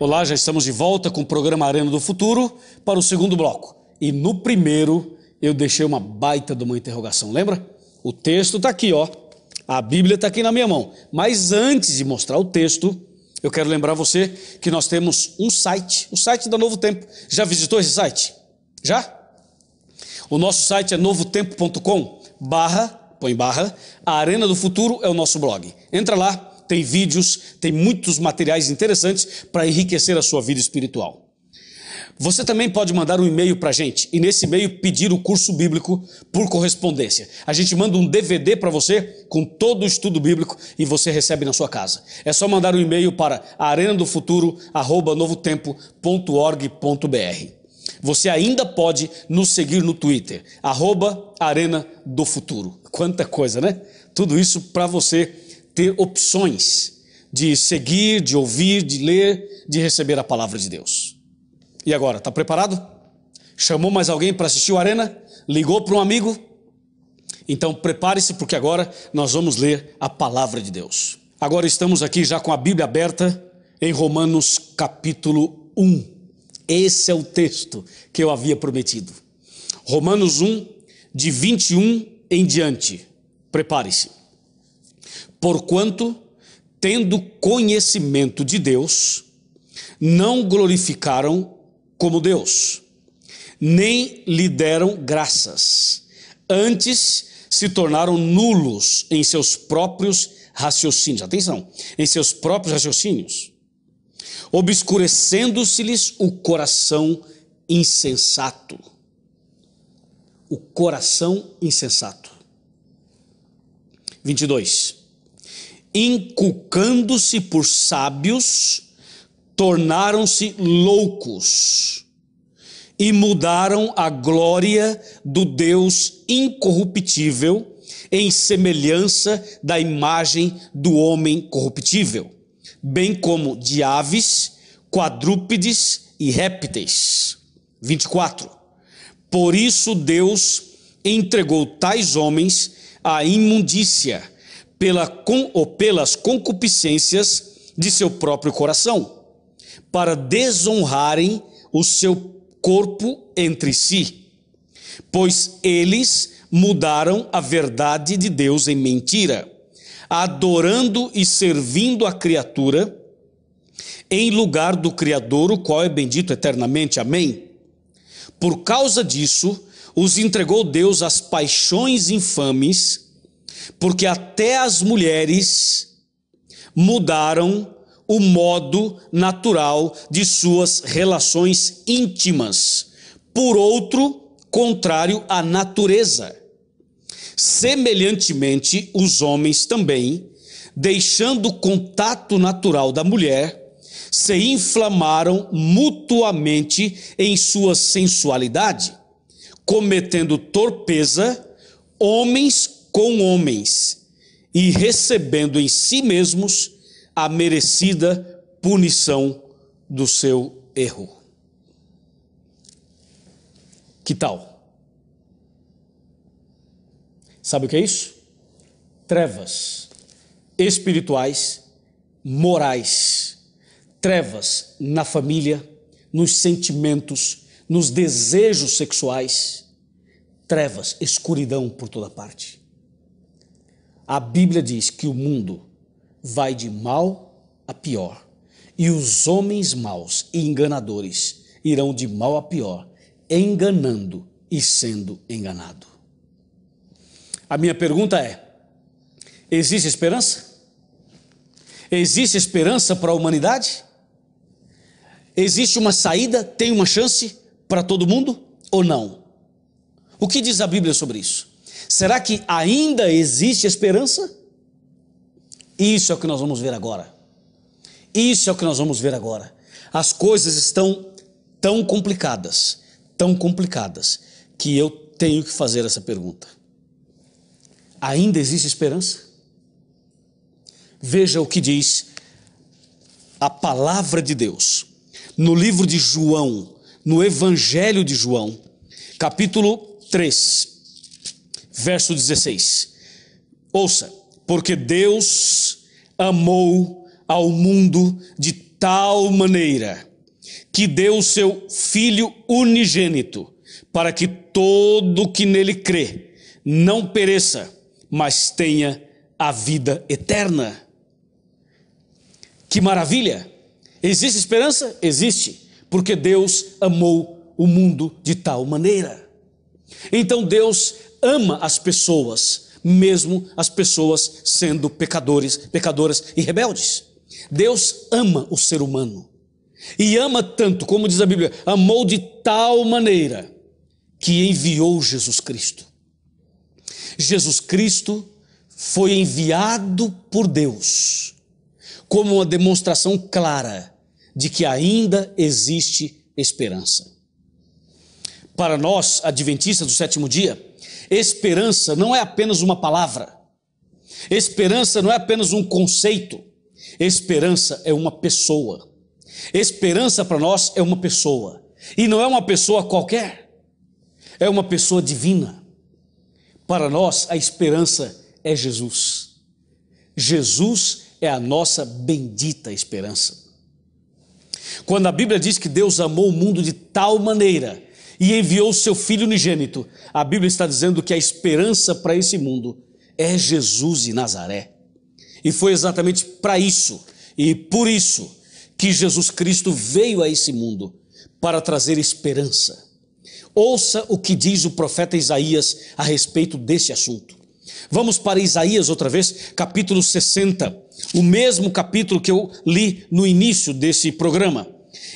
Olá, já estamos de volta com o programa Arena do Futuro para o segundo bloco. E no primeiro eu deixei uma baita de uma interrogação, lembra? O texto está aqui, ó. A Bíblia está aqui na minha mão. Mas antes de mostrar o texto, eu quero lembrar você que nós temos um site, o site da Novo Tempo. Já visitou esse site? Já? O nosso site é novotempo.com barra, põe barra, a Arena do Futuro é o nosso blog. Entra lá, tem vídeos, tem muitos materiais interessantes para enriquecer a sua vida espiritual. Você também pode mandar um e-mail para a gente e nesse e-mail pedir o curso bíblico por correspondência. A gente manda um DVD para você com todo o estudo bíblico e você recebe na sua casa. É só mandar um e-mail para arenadofuturo@novotempo.org.br. Você ainda pode nos seguir no Twitter arroba arena do futuro. Quanta coisa, né? Tudo isso para você ter opções de seguir, de ouvir, de ler, de receber a palavra de Deus. E agora, está preparado? Chamou mais alguém para assistir o Arena? Ligou para um amigo? Então prepare-se, porque agora nós vamos ler a palavra de Deus. Agora estamos aqui já com a Bíblia aberta em Romanos capítulo 1. Esse é o texto que eu havia prometido. Romanos 1, de 21 em diante. Prepare-se. Porquanto, tendo conhecimento de Deus, não glorificaram como Deus, nem lhe deram graças. Antes se tornaram nulos em seus próprios raciocínios. Atenção, em seus próprios raciocínios, obscurecendo-se-lhes o coração insensato. O coração insensato. 22 inculcando-se por sábios, tornaram-se loucos e mudaram a glória do Deus incorruptível em semelhança da imagem do homem corruptível, bem como de aves, quadrúpedes e répteis. 24. Por isso Deus entregou tais homens à imundícia pela com, ou pelas concupiscências de seu próprio coração, para desonrarem o seu corpo entre si, pois eles mudaram a verdade de Deus em mentira, adorando e servindo a criatura em lugar do Criador, o qual é bendito eternamente. Amém. Por causa disso, os entregou Deus às paixões infames porque até as mulheres mudaram o modo natural de suas relações íntimas, por outro contrário à natureza. Semelhantemente, os homens também, deixando o contato natural da mulher, se inflamaram mutuamente em sua sensualidade, cometendo torpeza, homens com homens e recebendo em si mesmos a merecida punição do seu erro. Que tal? Sabe o que é isso? Trevas espirituais, morais, trevas na família, nos sentimentos, nos desejos sexuais, trevas, escuridão por toda parte. A Bíblia diz que o mundo vai de mal a pior, e os homens maus e enganadores irão de mal a pior, enganando e sendo enganado. A minha pergunta é: existe esperança? Existe esperança para a humanidade? Existe uma saída? Tem uma chance para todo mundo ou não? O que diz a Bíblia sobre isso? Será que ainda existe esperança? Isso é o que nós vamos ver agora. Isso é o que nós vamos ver agora. As coisas estão tão complicadas, tão complicadas, que eu tenho que fazer essa pergunta. Ainda existe esperança? Veja o que diz a palavra de Deus. No livro de João, no Evangelho de João, capítulo 3, verso 16. Ouça, porque Deus amou ao mundo de tal maneira que deu o seu Filho unigênito, para que todo que nele crê não pereça, mas tenha a vida eterna. Que maravilha! Existe esperança? Existe, porque Deus amou o mundo de tal maneira. Então Deus ama as pessoas, mesmo as pessoas sendo pecadores, pecadoras e rebeldes. Deus ama o ser humano. E ama tanto, como diz a Bíblia, amou de tal maneira que enviou Jesus Cristo. Jesus Cristo foi enviado por Deus como uma demonstração clara de que ainda existe esperança. Para nós, adventistas do sétimo dia, Esperança não é apenas uma palavra. Esperança não é apenas um conceito. Esperança é uma pessoa. Esperança para nós é uma pessoa. E não é uma pessoa qualquer. É uma pessoa divina. Para nós, a esperança é Jesus. Jesus é a nossa bendita esperança. Quando a Bíblia diz que Deus amou o mundo de tal maneira e enviou seu filho unigênito. A Bíblia está dizendo que a esperança para esse mundo é Jesus e Nazaré. E foi exatamente para isso e por isso que Jesus Cristo veio a esse mundo para trazer esperança. Ouça o que diz o profeta Isaías a respeito desse assunto. Vamos para Isaías outra vez, capítulo 60, o mesmo capítulo que eu li no início desse programa.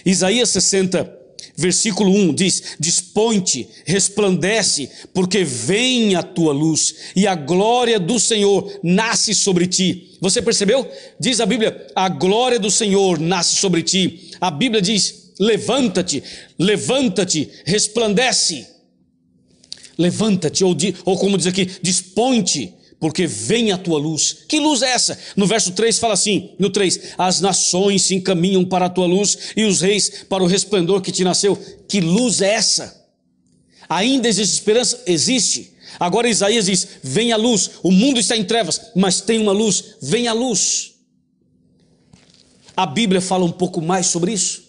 Isaías 60, Versículo 1 diz: Disponte, resplandece, porque vem a tua luz, e a glória do Senhor nasce sobre ti. Você percebeu? Diz a Bíblia: A glória do Senhor nasce sobre ti. A Bíblia diz: Levanta-te, levanta-te, resplandece. Levanta-te, ou, ou como diz aqui: Disponte porque vem a tua luz. Que luz é essa? No verso 3 fala assim: no 3: As nações se encaminham para a tua luz e os reis para o resplendor que te nasceu. Que luz é essa? Ainda existe esperança? Existe. Agora Isaías diz: Vem a luz, o mundo está em trevas, mas tem uma luz, vem a luz. A Bíblia fala um pouco mais sobre isso.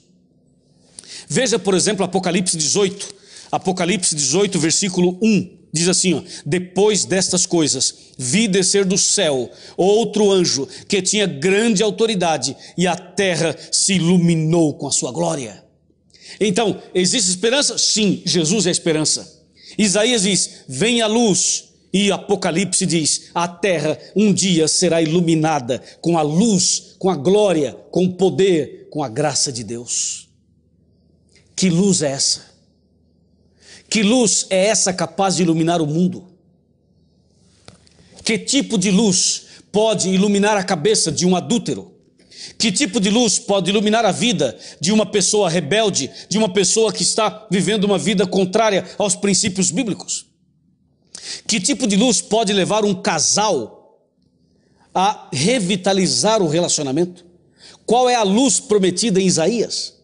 Veja, por exemplo, Apocalipse 18, Apocalipse 18, versículo 1. Diz assim: ó, depois destas coisas, vi descer do céu outro anjo que tinha grande autoridade, e a terra se iluminou com a sua glória. Então, existe esperança? Sim, Jesus é a esperança. Isaías diz: vem a luz. E Apocalipse diz: a terra um dia será iluminada com a luz, com a glória, com o poder, com a graça de Deus. Que luz é essa? Que luz é essa capaz de iluminar o mundo? Que tipo de luz pode iluminar a cabeça de um adúltero? Que tipo de luz pode iluminar a vida de uma pessoa rebelde, de uma pessoa que está vivendo uma vida contrária aos princípios bíblicos? Que tipo de luz pode levar um casal a revitalizar o relacionamento? Qual é a luz prometida em Isaías?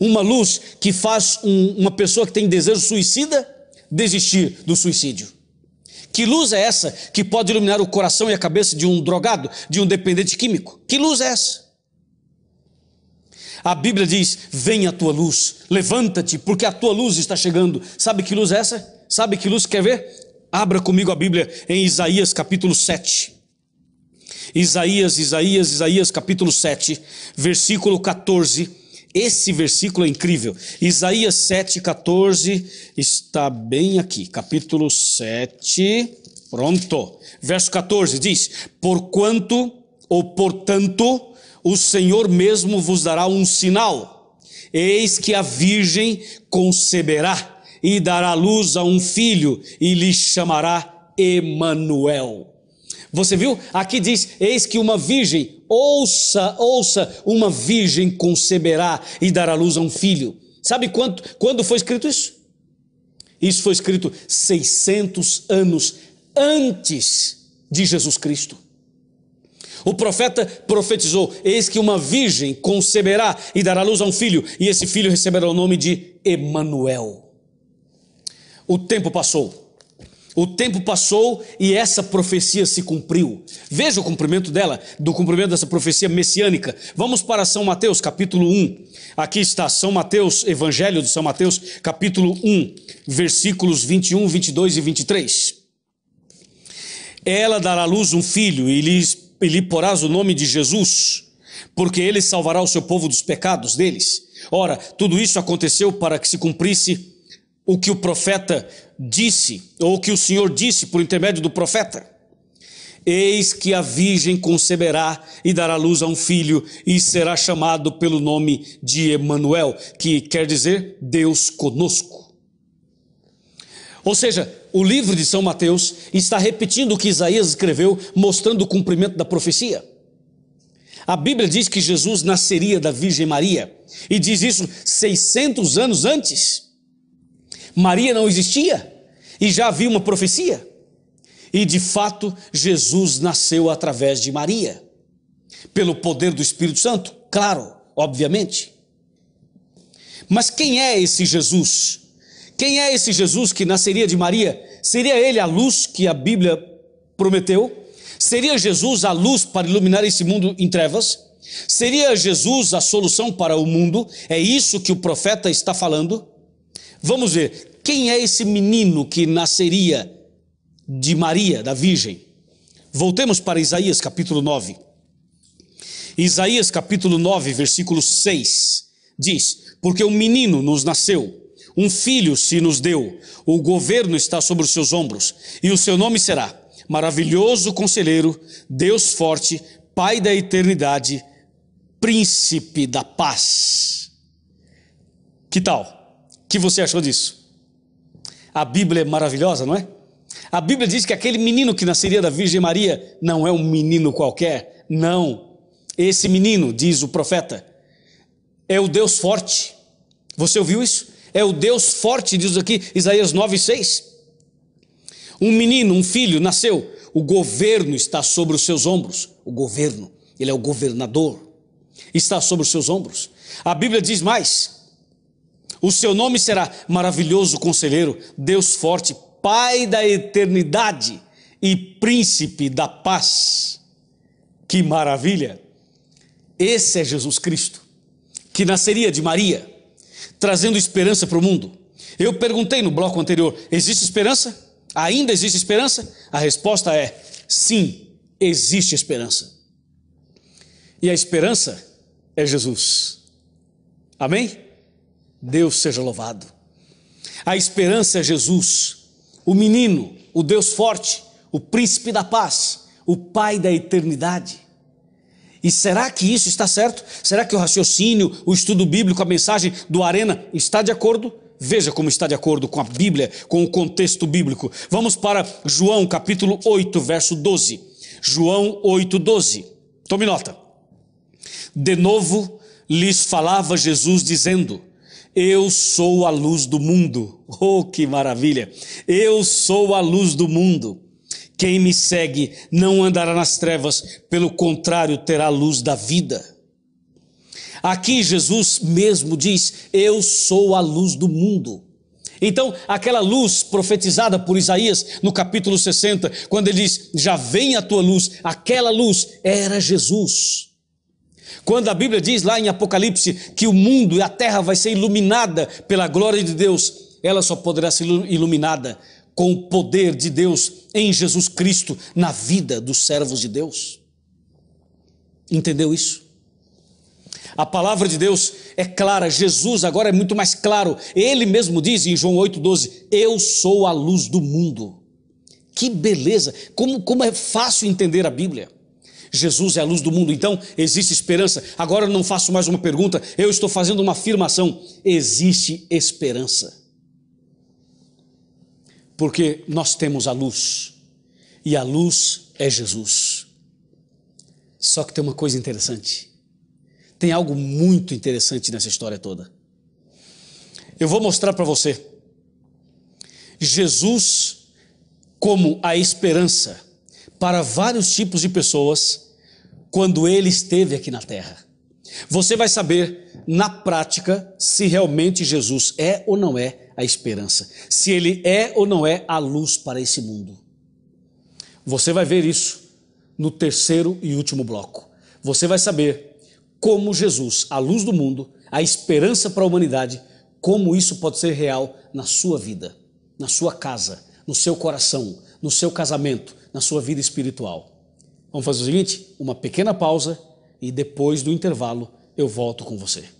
uma luz que faz um, uma pessoa que tem desejo suicida desistir do suicídio? Que luz é essa que pode iluminar o coração e a cabeça de um drogado, de um dependente químico? Que luz é essa? A Bíblia diz: Vem a tua luz, levanta-te, porque a tua luz está chegando. Sabe que luz é essa? Sabe que luz quer ver? Abra comigo a Bíblia em Isaías capítulo 7. Isaías, Isaías, Isaías capítulo 7, versículo 14 esse versículo é incrível. Isaías 7,14 está bem aqui. Capítulo 7, pronto. Verso 14 diz: Porquanto, ou portanto, o Senhor mesmo vos dará um sinal. Eis que a virgem conceberá e dará luz a um filho e lhe chamará Emanuel. Você viu? Aqui diz: Eis que uma virgem, ouça, ouça, uma virgem conceberá e dará luz a um filho. Sabe quanto, quando foi escrito isso? Isso foi escrito 600 anos antes de Jesus Cristo. O profeta profetizou: Eis que uma virgem conceberá e dará luz a um filho, e esse filho receberá o nome de Emanuel. O tempo passou. O tempo passou e essa profecia se cumpriu. Veja o cumprimento dela, do cumprimento dessa profecia messiânica. Vamos para São Mateus, capítulo 1. Aqui está São Mateus, Evangelho de São Mateus, capítulo 1, versículos 21, 22 e 23. Ela dará à luz um filho e lhe, e lhe porás o nome de Jesus, porque ele salvará o seu povo dos pecados deles. Ora, tudo isso aconteceu para que se cumprisse o que o profeta disse, ou que o Senhor disse por intermédio do profeta: Eis que a virgem conceberá e dará luz a um filho, e será chamado pelo nome de Emanuel, que quer dizer Deus conosco. Ou seja, o livro de São Mateus está repetindo o que Isaías escreveu, mostrando o cumprimento da profecia. A Bíblia diz que Jesus nasceria da Virgem Maria, e diz isso 600 anos antes. Maria não existia e já havia uma profecia. E de fato, Jesus nasceu através de Maria, pelo poder do Espírito Santo, claro, obviamente. Mas quem é esse Jesus? Quem é esse Jesus que nasceria de Maria? Seria ele a luz que a Bíblia prometeu? Seria Jesus a luz para iluminar esse mundo em trevas? Seria Jesus a solução para o mundo? É isso que o profeta está falando? Vamos ver, quem é esse menino que nasceria de Maria, da Virgem? Voltemos para Isaías capítulo 9. Isaías capítulo 9, versículo 6 diz: Porque um menino nos nasceu, um filho se nos deu, o governo está sobre os seus ombros, e o seu nome será Maravilhoso Conselheiro, Deus Forte, Pai da Eternidade, Príncipe da Paz. Que tal? que você achou disso? A Bíblia é maravilhosa, não é? A Bíblia diz que aquele menino que nasceria da Virgem Maria não é um menino qualquer, não. Esse menino, diz o profeta, é o Deus forte. Você ouviu isso? É o Deus forte, diz aqui Isaías 9, 6. Um menino, um filho, nasceu. O governo está sobre os seus ombros. O governo, ele é o governador, está sobre os seus ombros. A Bíblia diz mais: o seu nome será maravilhoso conselheiro, Deus forte, Pai da eternidade e príncipe da paz. Que maravilha! Esse é Jesus Cristo, que nasceria de Maria, trazendo esperança para o mundo. Eu perguntei no bloco anterior: existe esperança? Ainda existe esperança? A resposta é: sim, existe esperança. E a esperança é Jesus. Amém? Deus seja louvado. A esperança é Jesus, o menino, o Deus forte, o príncipe da paz, o pai da eternidade. E será que isso está certo? Será que o raciocínio, o estudo bíblico, a mensagem do Arena está de acordo? Veja como está de acordo com a Bíblia, com o contexto bíblico. Vamos para João capítulo 8, verso 12. João 8, 12. Tome nota. De novo lhes falava Jesus, dizendo: eu sou a luz do mundo. Oh, que maravilha! Eu sou a luz do mundo. Quem me segue não andará nas trevas, pelo contrário, terá a luz da vida. Aqui Jesus mesmo diz: Eu sou a luz do mundo. Então, aquela luz profetizada por Isaías no capítulo 60, quando ele diz: Já vem a tua luz, aquela luz era Jesus. Quando a Bíblia diz lá em Apocalipse que o mundo e a terra vai ser iluminada pela glória de Deus, ela só poderá ser iluminada com o poder de Deus em Jesus Cristo na vida dos servos de Deus. Entendeu isso? A palavra de Deus é clara, Jesus agora é muito mais claro. Ele mesmo diz em João 8,12: Eu sou a luz do mundo. Que beleza! Como, como é fácil entender a Bíblia. Jesus é a luz do mundo, então existe esperança. Agora eu não faço mais uma pergunta, eu estou fazendo uma afirmação. Existe esperança. Porque nós temos a luz, e a luz é Jesus. Só que tem uma coisa interessante. Tem algo muito interessante nessa história toda. Eu vou mostrar para você. Jesus como a esperança para vários tipos de pessoas quando ele esteve aqui na terra. Você vai saber, na prática, se realmente Jesus é ou não é a esperança, se ele é ou não é a luz para esse mundo. Você vai ver isso no terceiro e último bloco. Você vai saber como Jesus, a luz do mundo, a esperança para a humanidade, como isso pode ser real na sua vida, na sua casa, no seu coração, no seu casamento, na sua vida espiritual. Vamos fazer o seguinte: uma pequena pausa e depois do intervalo eu volto com você.